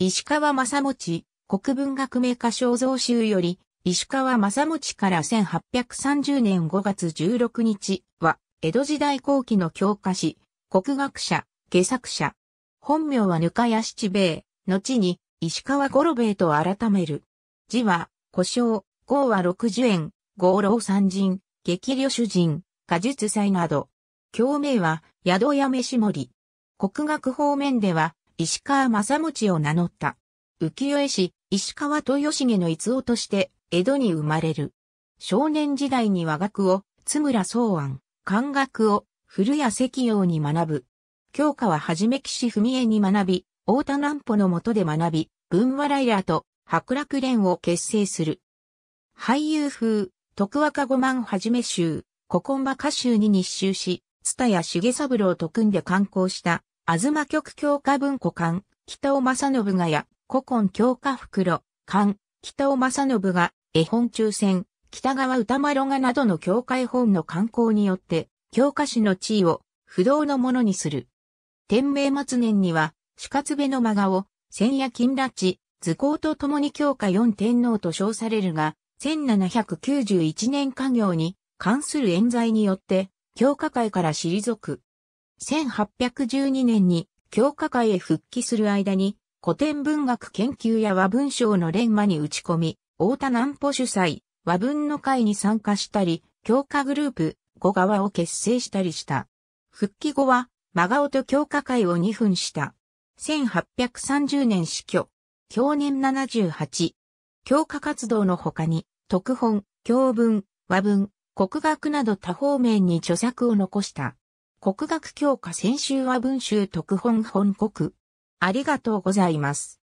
石川正持、国文学名家肖像集より、石川正持から1830年5月16日は、江戸時代後期の教科誌、国学者、下作者。本名はぬかや七兵衛、後に石川五郎兵衛と改める。字は、故障、号は六十円、号郎三人、激旅主人、果実祭など。教名は、宿屋飯盛。国学方面では、石川正持を名乗った。浮世絵師、石川豊重の逸夫として、江戸に生まれる。少年時代に和学を、津村宗安、漢学を、古谷石陽に学ぶ。教科ははじめ岸文江に学び、大田南穂の下で学び、文和ライラーと白楽連を結成する。俳優風、徳若五万はじめ集、古今馬歌集に日集し、津田や重三郎と組んで観光した東局教科文庫館、北尾正信がや、古今教科袋、館、北尾正信が、絵本抽選、北川歌丸がなどの教科絵本の刊行によって、教科史の地位を不動のものにする。天明末年には、四活部の真顔、千夜金拉致、図工と共に教科四天皇と称されるが、1791年家業に関する冤罪によって、教科会から退く。1812年に教科会へ復帰する間に古典文学研究や和文章の連磨に打ち込み、大田南保主催、和文の会に参加したり、教科グループ、五川を結成したりした。復帰後は、真顔と教科会を2分した。1830年死去。去年78。教科活動の他に、特本、教文、和文、国学など多方面に著作を残した。国学教科専修は文集特本本国。ありがとうございます。